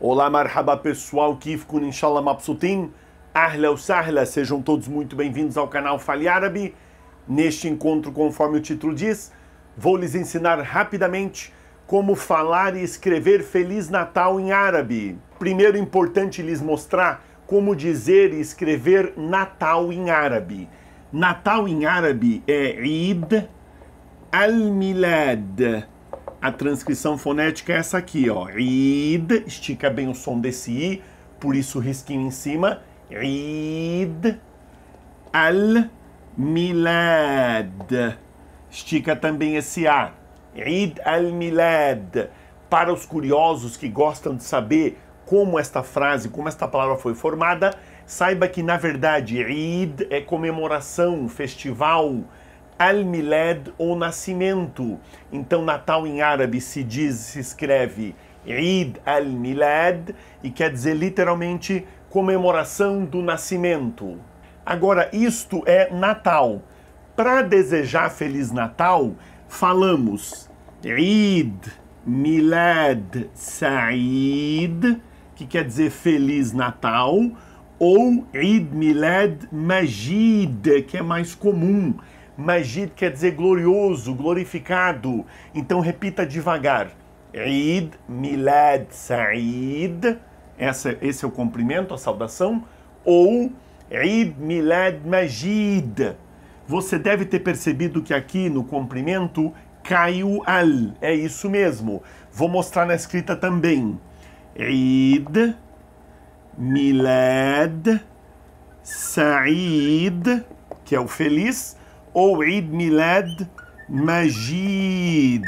Olá, marhaba pessoal, kif Kifkun Inshallah Mabsutim, Ahla ou Sahla, sejam todos muito bem-vindos ao canal Fale Árabe. Neste encontro, conforme o título diz, vou lhes ensinar rapidamente como falar e escrever Feliz Natal em árabe. Primeiro, importante lhes mostrar como dizer e escrever Natal em árabe. Natal em árabe é Eid al-Milad a transcrição fonética é essa aqui, ó. Id, estica bem o som desse i, por isso o risquinho em cima. Id al milad. Estica também esse a. Id al milad. Para os curiosos que gostam de saber como esta frase, como esta palavra foi formada, saiba que na verdade Id é comemoração, festival, Al-Milad ou nascimento. Então, Natal em árabe se diz, se escreve Eid al-Milad e quer dizer literalmente comemoração do nascimento. Agora, isto é Natal. Para desejar Feliz Natal, falamos Eid Milad Said, que quer dizer Feliz Natal, ou Eid Milad Majid, que é mais comum, Majid quer dizer glorioso, glorificado. Então repita devagar. Eid Milad Said. Essa, esse é o cumprimento, a saudação. Ou Eid Milad Majid. Você deve ter percebido que aqui no cumprimento caiu al. É isso mesmo. Vou mostrar na escrita também. Eid Milad Said, que é o feliz ou Eid Milad Majid.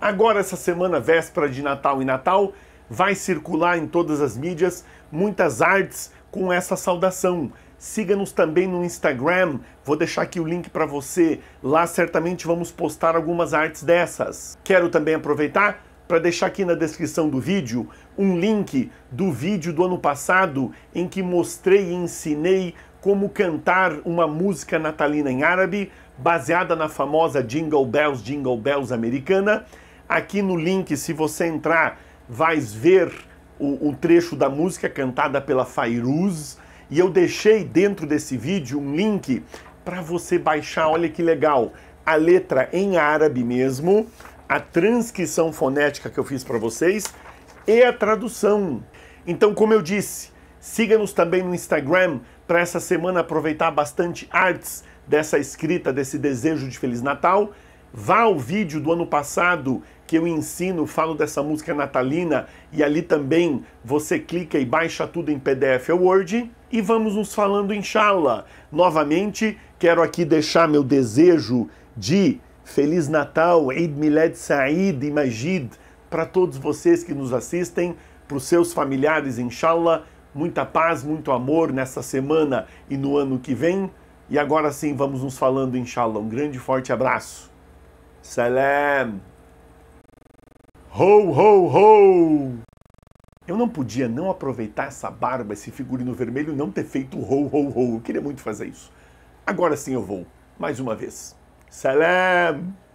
Agora, essa semana, véspera de Natal e Natal, vai circular em todas as mídias muitas artes com essa saudação. Siga-nos também no Instagram, vou deixar aqui o link para você. Lá certamente vamos postar algumas artes dessas. Quero também aproveitar para deixar aqui na descrição do vídeo um link do vídeo do ano passado em que mostrei e ensinei como cantar uma música natalina em árabe, baseada na famosa Jingle Bells, Jingle Bells americana. Aqui no link, se você entrar, vais ver o, o trecho da música cantada pela Fairuz. E eu deixei dentro desse vídeo um link para você baixar. Olha que legal! A letra em árabe mesmo, a transcrição fonética que eu fiz para vocês e a tradução. Então, como eu disse, Siga-nos também no Instagram para essa semana aproveitar bastante artes dessa escrita, desse desejo de Feliz Natal. Vá ao vídeo do ano passado que eu ensino, falo dessa música natalina e ali também você clica e baixa tudo em PDF ou Word e vamos nos falando inshallah. Novamente, quero aqui deixar meu desejo de Feliz Natal, Eid Milad Said e Majid para todos vocês que nos assistem, para os seus familiares inshallah muita paz, muito amor nessa semana e no ano que vem. E agora sim, vamos nos falando, inshallah. Um grande forte abraço. Salam. Ho, ho, ho. Eu não podia não aproveitar essa barba, esse figurino vermelho, não ter feito ho, ho, ho. Eu queria muito fazer isso. Agora sim eu vou. Mais uma vez. Salam.